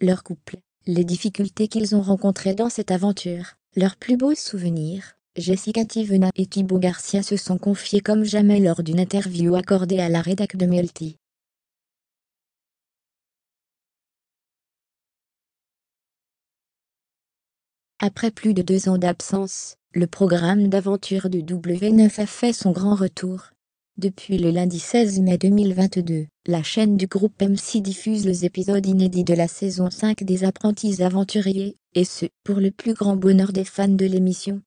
leur couple, les difficultés qu'ils ont rencontrées dans cette aventure, leurs plus beaux souvenirs. Jessica Tivena et Thibaut Garcia se sont confiés comme jamais lors d'une interview accordée à la rédac de Melty. Après plus de deux ans d'absence, le programme d'aventure du W9 a fait son grand retour. Depuis le lundi 16 mai 2022, la chaîne du groupe MC diffuse les épisodes inédits de la saison 5 des Apprentis Aventuriers, et ce, pour le plus grand bonheur des fans de l'émission.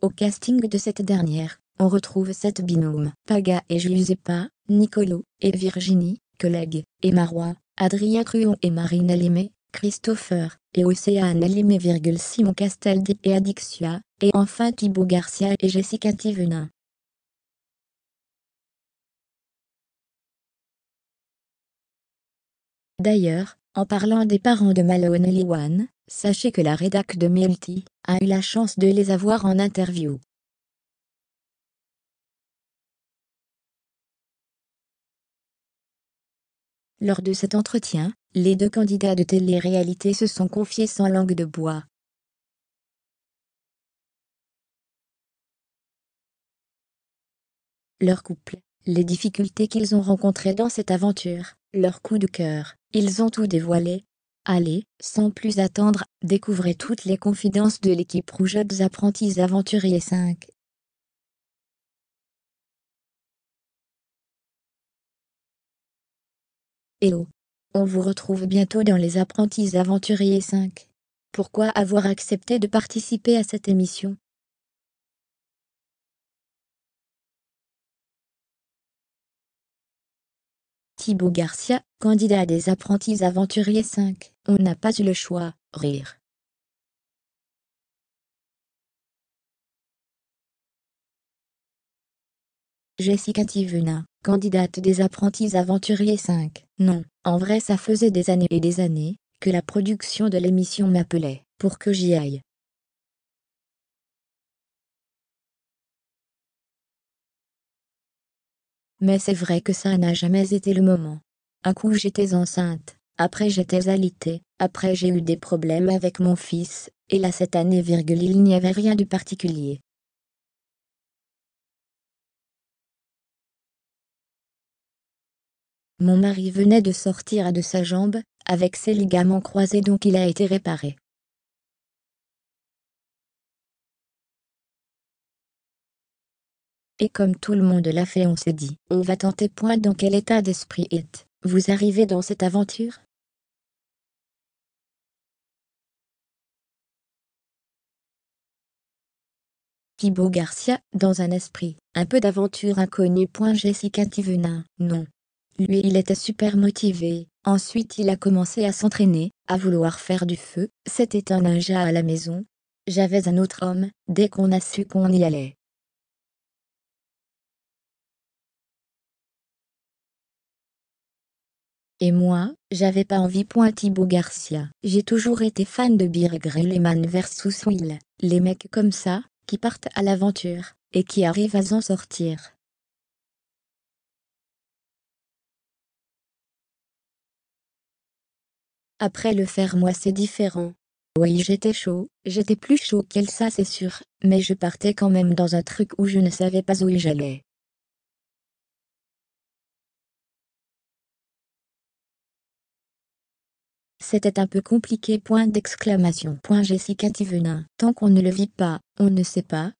Au casting de cette dernière, on retrouve sept binômes, Paga et Giuseppa, Nicolo et Virginie, collègues, et Marois, Adrien Cruon et Marine Alimé. Christopher, et Océane Alimé, Simon Castaldi et Adixia, et enfin Thibaut Garcia et Jessica Tivenin. D'ailleurs, en parlant des parents de Malone et Liwan, sachez que la rédac de Melty a eu la chance de les avoir en interview. Lors de cet entretien, les deux candidats de télé-réalité se sont confiés sans langue de bois. Leur couple, les difficultés qu'ils ont rencontrées dans cette aventure, leur coup de cœur, ils ont tout dévoilé. Allez, sans plus attendre, découvrez toutes les confidences de l'équipe Rouge des apprentis aventuriers 5. Hello on vous retrouve bientôt dans Les Apprentis Aventuriers 5. Pourquoi avoir accepté de participer à cette émission Thibaut Garcia, candidat des Apprentis Aventuriers 5. On n'a pas eu le choix, rire. Jessica Tivuna, candidate des apprentis aventuriers 5. Non, en vrai ça faisait des années et des années, que la production de l'émission m'appelait, pour que j'y aille. Mais c'est vrai que ça n'a jamais été le moment. Un coup j'étais enceinte, après j'étais alitée, après j'ai eu des problèmes avec mon fils, et là cette année, virgule, il n'y avait rien de particulier. Mon mari venait de sortir de sa jambe, avec ses ligaments croisés donc il a été réparé. Et comme tout le monde l'a fait on s'est dit, on va tenter point dans quel état d'esprit est, vous arrivez dans cette aventure Thibaut Garcia, dans un esprit, un peu d'aventure inconnue. Jessica Tivenin, non, lui il était super motivé, ensuite il a commencé à s'entraîner, à vouloir faire du feu, c'était un ninja à la maison. J'avais un autre homme, dès qu'on a su qu'on y allait. Et moi, j'avais pas envie. Thibaut Garcia. J'ai toujours été fan de Beer vers versus Will, les mecs comme ça, qui partent à l'aventure, et qui arrivent à en sortir. Après le faire moi c'est différent. Oui j'étais chaud, j'étais plus chaud qu'elle ça c'est sûr, mais je partais quand même dans un truc où je ne savais pas où j'allais. C'était un peu compliqué. Point d'exclamation. Point Jessica Tivenin. Tant qu'on ne le vit pas, on ne sait pas,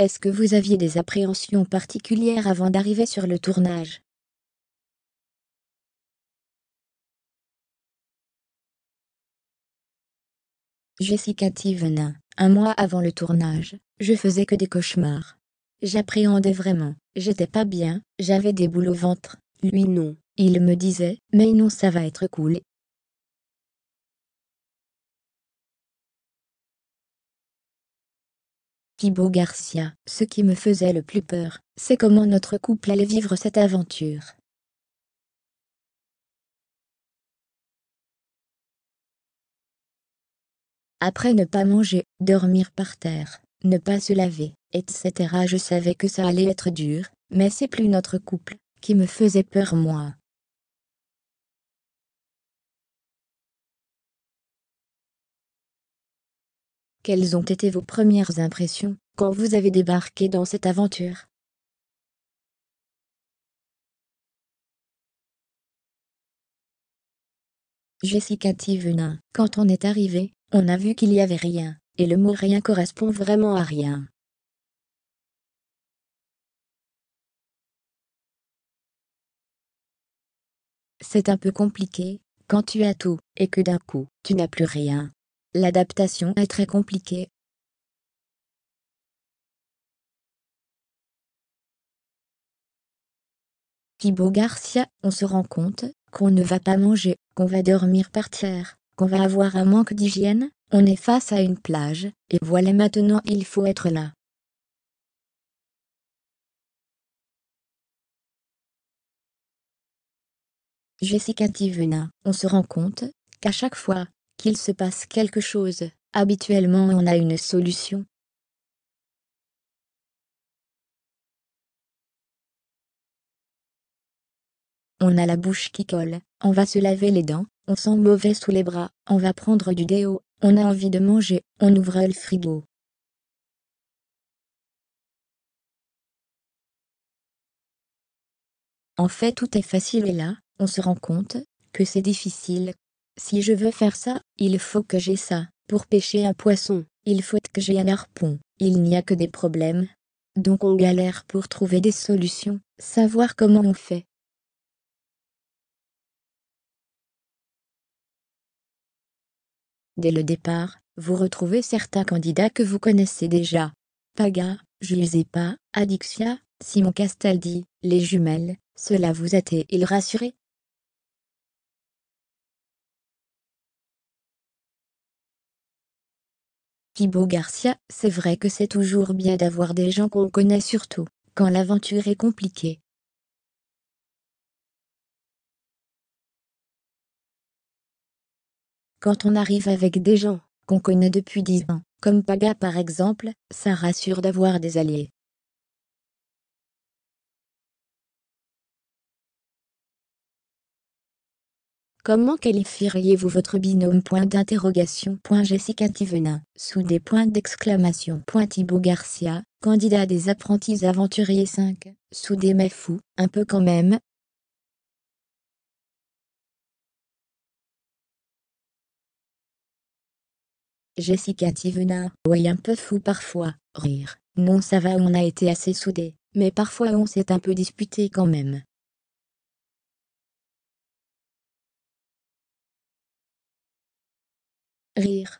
Est-ce que vous aviez des appréhensions particulières avant d'arriver sur le tournage Jessica Tivena, un mois avant le tournage, je faisais que des cauchemars. J'appréhendais vraiment, j'étais pas bien, j'avais des boules au ventre, lui non. Il me disait, mais non ça va être cool, Thibaut Garcia. Ce qui me faisait le plus peur, c'est comment notre couple allait vivre cette aventure. Après ne pas manger, dormir par terre, ne pas se laver, etc. Je savais que ça allait être dur, mais c'est plus notre couple qui me faisait peur moi. Quelles ont été vos premières impressions quand vous avez débarqué dans cette aventure Jessica Tivenin. Quand on est arrivé, on a vu qu'il n'y avait rien, et le mot rien correspond vraiment à rien. C'est un peu compliqué, quand tu as tout, et que d'un coup, tu n'as plus rien. L'adaptation est très compliquée. Thibaut Garcia, on se rend compte qu'on ne va pas manger, qu'on va dormir par terre, qu'on va avoir un manque d'hygiène, on est face à une plage, et voilà maintenant il faut être là. Jessica Tivena, on se rend compte qu'à chaque fois qu'il se passe quelque chose, habituellement on a une solution. On a la bouche qui colle, on va se laver les dents, on sent mauvais sous les bras, on va prendre du déo, on a envie de manger, on ouvre le frigo. En fait tout est facile et là, on se rend compte que c'est difficile si je veux faire ça, il faut que j'ai ça. Pour pêcher un poisson, il faut que j'ai un harpon. Il n'y a que des problèmes. Donc on galère pour trouver des solutions, savoir comment on fait. Dès le départ, vous retrouvez certains candidats que vous connaissez déjà. Paga, Giuseppa, Adixia, Simon Castaldi, les jumelles, cela vous a-t-il rassuré Thibaut Garcia, c'est vrai que c'est toujours bien d'avoir des gens qu'on connaît surtout, quand l'aventure est compliquée. Quand on arrive avec des gens qu'on connaît depuis dix ans, comme Paga par exemple, ça rassure d'avoir des alliés. Comment qualifieriez-vous votre binôme Point Jessica Tivenin. Sous des points d'exclamation. Point Thibaut Garcia, candidat des apprentis aventuriers 5. Sous des mais fou, un peu quand même. Jessica Tivenin. Oui, un peu fou parfois. Rire. Non, ça va, on a été assez soudé, mais parfois on s'est un peu disputé quand même. rire